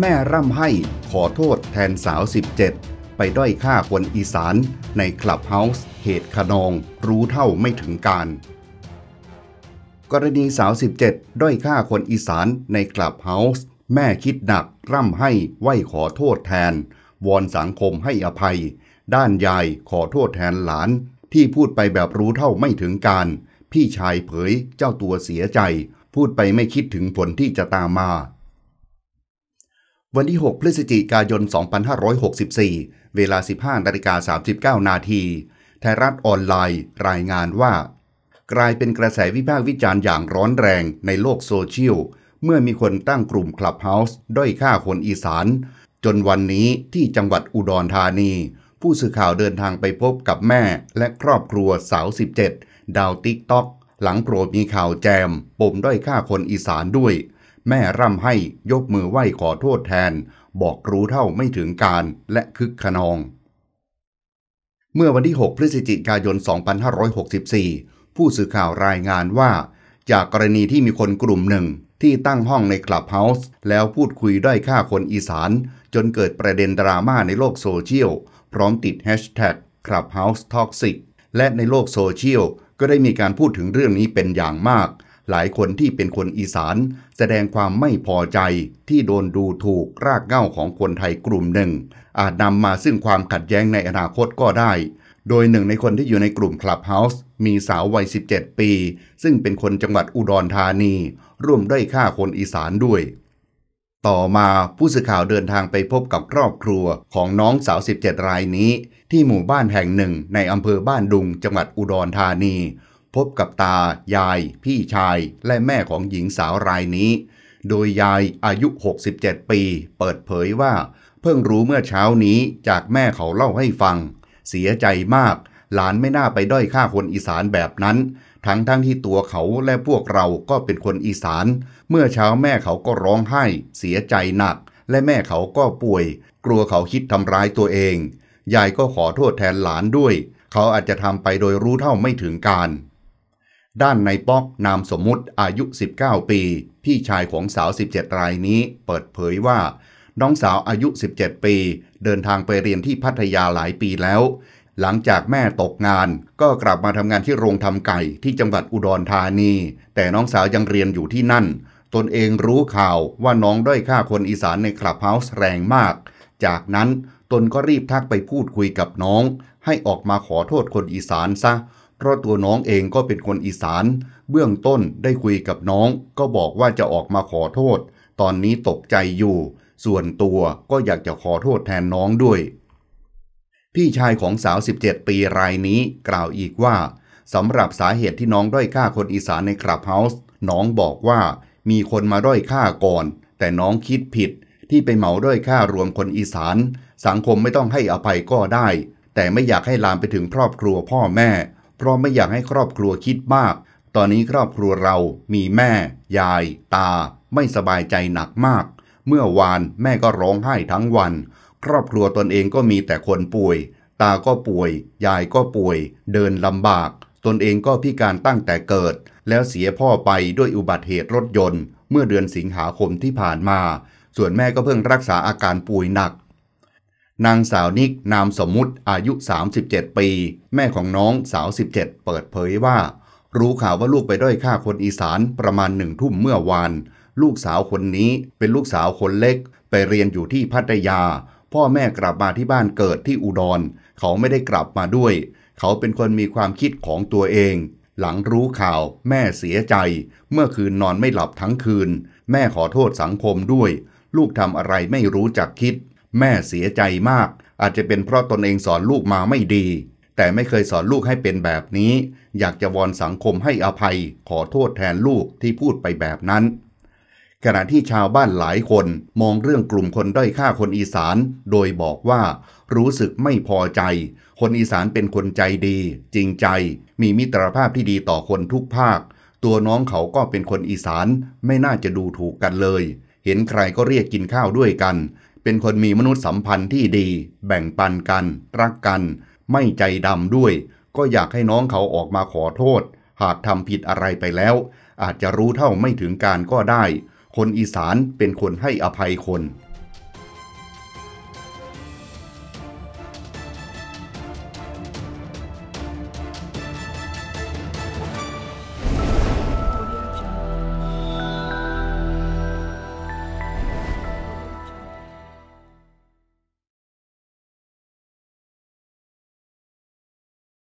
แม่ร่ำให้ขอโทษแทนสาว17ไปด้อยค่าคนอีสาน ในคลับเฮาส์เหตุขนองรู้เท่าไม่ถึงการ กรณีสาว17ด้อยค่าคนอีสานในคลับเฮาส์แม่คิดหนักร่ำให้ ไหวขอโทษแทนวอนสังคมให้อภัย ด้านยายขอโทษแทนหลาน ที่พูดไปแบบรู้เท่าไม่ถึงการ พี่ชายเผยเจ้าตัวเสียใจ พูดไปไม่คิดถึงผลที่จะตามมาวันที่ 6 พฤศจิกายน 2564 เวลา 15นาฬิกา39นาทีไทยรัฐออนไลน์รายงานว่า กลายเป็นกระแสวิพากษ์วิจารณ์อย่างร้อนแรงในโลกโซเชียลเมื่อมีคนตั้งกลุ่มคลับเฮาส์ด้อยค่าคนอีสานจนวันนี้ที่จังหวัดอุดรธานี ผู้สื่อข่าวเดินทางไปพบกับแม่และครอบครัวสาว17 ดาวติ๊กต็อก หลังโปรดมีข่าวแจม ปมด้อยค่าคนอีสานด้วยแม่ร่ำให้ยกมือไหว้ขอโทษแทน บอกรู้เท่าไม่ถึงการและคึกขนอง เมื่อวันที่ 6 พฤศจิกายน 2564ผู้สื่อข่าวรายงานว่า จากกรณีที่มีคนกลุ่มหนึ่งที่ตั้งห้องในคลับเฮาส์แล้วพูดคุยด้อยค่าคนอีสาน จนเกิดประเด็นดราม่าในโลกโซเชียลพร้อมติดแฮชแท็กคลับเฮาส์ท็อกซิกและในโลกโซเชียลก็ได้มีการพูดถึงเรื่องนี้เป็นอย่างมากหลายคนที่เป็นคนอีสานแสดงความไม่พอใจที่โดนดูถูกรากเหง้าของคนไทยกลุ่มหนึ่ง อาจนำมาซึ่งความขัดแย้งในอนาคตก็ได้ โดยหนึ่งในคนที่อยู่ในกลุ่มคลับเฮาส์ มีสาววัย 17 ปี ซึ่งเป็นคนจังหวัดอุดรธานี ร่วมด้วยฆ่าคนอีสานด้วย ต่อมาผู้สื่อข่าวเดินทางไปพบกับครอบครัวของน้องสาว 17 รายนี้ ที่หมู่บ้านแห่งหนึ่งในอำเภอบ้านดุงจังหวัดอุดรธานีพบกับตายาย พี่ชาย และแม่ของหญิงสาวรายนี้ โดยยายอายุ 67 ปี เปิดเผยว่า เพิ่งรู้เมื่อเช้านี้จากแม่เขาเล่าให้ฟัง เสียใจมากหลานไม่น่าไปด้อยค่าคนอีสานแบบนั้น ทั้งทั้งที่ตัวเขาและพวกเราก็เป็นคนอีสาน เมื่อเช้าแม่เขาก็ร้องไห้เสียใจหนัก และแม่เขาก็ป่วย กลัวเขาคิดทำร้ายตัวเอง ยายก็ขอโทษแทนหลานด้วย เขาอาจจะทำไปโดยรู้เท่าไม่ถึงการด้านในป๊อกนามสมมุติอายุ 19 ปี พี่ชายของสาว 17 รายนี้ เปิดเผยว่า น้องสาวอายุ 17 ปี เดินทางไปเรียนที่พัทยาหลายปีแล้ว หลังจากแม่ตกงานก็กลับมาทำงานที่โรงทำไก่ที่จังหวัดอุดรธานี แต่น้องสาวยังเรียนอยู่ที่นั่น ตนเองรู้ข่าวว่าน้องด้อยค่าคนอีสานในคลับเฮาส์แรงมาก จากนั้นตนก็รีบทักไปพูดคุยกับน้อง ให้ออกมาขอโทษคนอีสานซะเเพราะตัวน้องเองก็เป็นคนอีสาน เบื้องต้นได้คุยกับน้อง ก็บอกว่าจะออกมาขอโทษ ตอนนี้ตกใจอยู่ ส่วนตัวก็อยากจะขอโทษแทนน้องด้วยพี่ชายของสาว17ปีรายนี้ กล่าวอีกว่าสำหรับสาเหตุที่น้องด้อยค่าคนอีสานในคลับเฮาส์ น้องบอกว่ามีคนมาด้อยค่าก่อน แต่น้องคิดผิดที่ไปเหมาด้อยค่ารวมคนอีสาน สังคมไม่ต้องให้อภัยก็ได้ แต่ไม่อยากให้ลามไปถึงครอบครัวพ่อแม่เพราะไม่อยากให้ครอบครัวคิดมาก ตอนนี้ครอบครัวเรามีแม่ ยาย ตา ไม่สบายใจหนักมาก เมื่อวานแม่ก็ร้องไห้ทั้งวัน ครอบครัวตนเองก็มีแต่คนป่วย ตา ก็ป่วย ยายก็ป่วย เดินลำบาก ตนเองก็พิการตั้งแต่เกิด แล้วเสียพ่อไปด้วยอุบัติเหตุรถยนต์เมื่อเดือนสิงหาคมที่ผ่านมา ส่วนแม่ก็เพิ่งรักษาอาการป่วยหนักนางสาวนิกนามสมมุติอายุ 37 ปี แม่ของน้องสาว17 เปิดเผยว่า รู้ข่าวว่าลูกไปด้อยฆ่าคนอีสานประมาณหนึ่งทุ่มเมื่อวาน ลูกสาวคนนี้เป็นลูกสาวคนเล็ก ไปเรียนอยู่ที่พัทยา พ่อแม่กลับมาที่บ้านเกิดที่อุดร เขาไม่ได้กลับมาด้วย เขาเป็นคนมีความคิดของตัวเอง หลังรู้ข่าวแม่เสียใจ เมื่อคืนนอนไม่หลับทั้งคืน แม่ขอโทษสังคมด้วย ลูกทำอะไรไม่รู้จักคิดแม่เสียใจมาก อาจจะเป็นเพราะตนเองสอนลูกมาไม่ดี แต่ไม่เคยสอนลูกให้เป็นแบบนี้ อยากจะวอนสังคมให้อภัย ขอโทษแทนลูกที่พูดไปแบบนั้น ขณะที่ชาวบ้านหลายคนมองเรื่องกลุ่มคนด้อยค่าคนอีสาน โดยบอกว่า รู้สึกไม่พอใจ คนอีสานเป็นคนใจดี จริงใจ มีมิตรภาพที่ดีต่อคนทุกภาค ตัวน้องเขาก็เป็นคนอีสาน ไม่น่าจะดูถูกกันเลย เห็นใครก็เรียกกินข้าวด้วยกันเป็นคนมีมนุษยสัมพันธ์ที่ดี แบ่งปันกัน รักกัน ไม่ใจดำด้วย ก็อยากให้น้องเขาออกมาขอโทษ หากทำผิดอะไรไปแล้ว อาจจะรู้เท่าไม่ถึงการก็ได้ คนอีสานเป็นคนให้อภัยคน